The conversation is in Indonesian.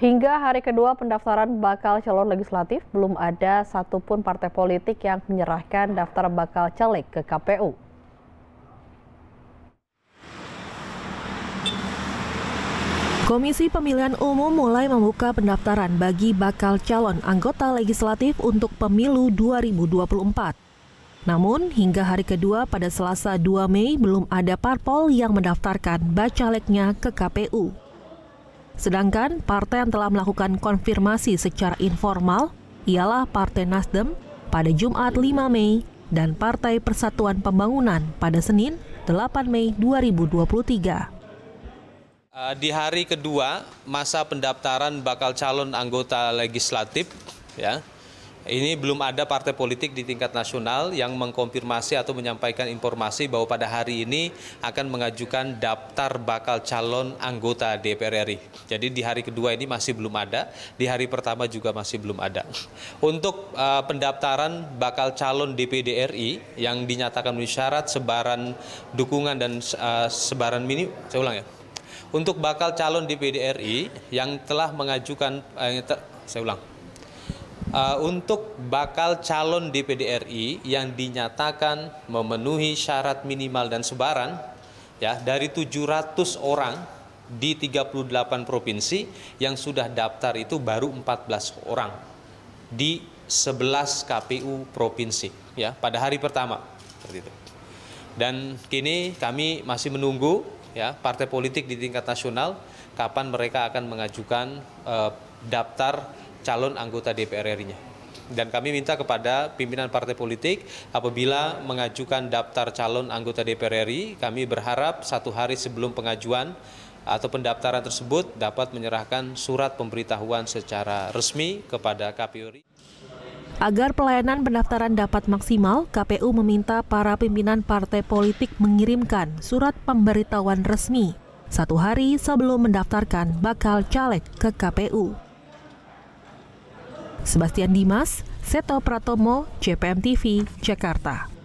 Hingga hari kedua pendaftaran bakal calon legislatif, belum ada satupun partai politik yang menyerahkan daftar bakal caleg ke KPU. Komisi Pemilihan Umum mulai membuka pendaftaran bagi bakal calon anggota legislatif untuk pemilu 2024. Namun, hingga hari kedua pada Selasa 2 Mei belum ada parpol yang mendaftarkan bacaleknya ke KPU. Sedangkan partai yang telah melakukan konfirmasi secara informal ialah Partai Nasdem pada Jumat 5 Mei dan Partai Persatuan Pembangunan pada Senin 8 Mei 2023. Eh, di hari kedua masa pendaftaran bakal calon anggota legislatif ya ini belum ada partai politik di tingkat nasional yang mengkonfirmasi atau menyampaikan informasi bahwa pada hari ini akan mengajukan daftar bakal calon anggota DPR RI. Jadi di hari kedua ini masih belum ada, di hari pertama juga masih belum ada. Untuk uh, pendaftaran bakal calon DPD RI yang dinyatakan memenuhi syarat sebaran dukungan dan uh, sebaran mini, saya ulang ya. Untuk bakal calon DPD RI yang telah mengajukan, eh, saya ulang, uh, untuk bakal calon DPD RI yang dinyatakan memenuhi syarat minimal dan sebaran ya dari 700 orang di 38 provinsi yang sudah daftar itu baru 14 orang di 11 KPU provinsi ya pada hari pertama seperti itu. Dan kini kami masih menunggu ya partai politik di tingkat nasional kapan mereka akan mengajukan uh, daftar calon anggota DPR RI-nya dan kami minta kepada pimpinan partai politik apabila mengajukan daftar calon anggota DPR RI, kami berharap satu hari sebelum pengajuan atau pendaftaran tersebut dapat menyerahkan surat pemberitahuan secara resmi kepada KPU Agar pelayanan pendaftaran dapat maksimal, KPU meminta para pimpinan partai politik mengirimkan surat pemberitahuan resmi satu hari sebelum mendaftarkan bakal caleg ke KPU. Sebastian Dimas, Seto Pratomo, JPM TV, Jakarta.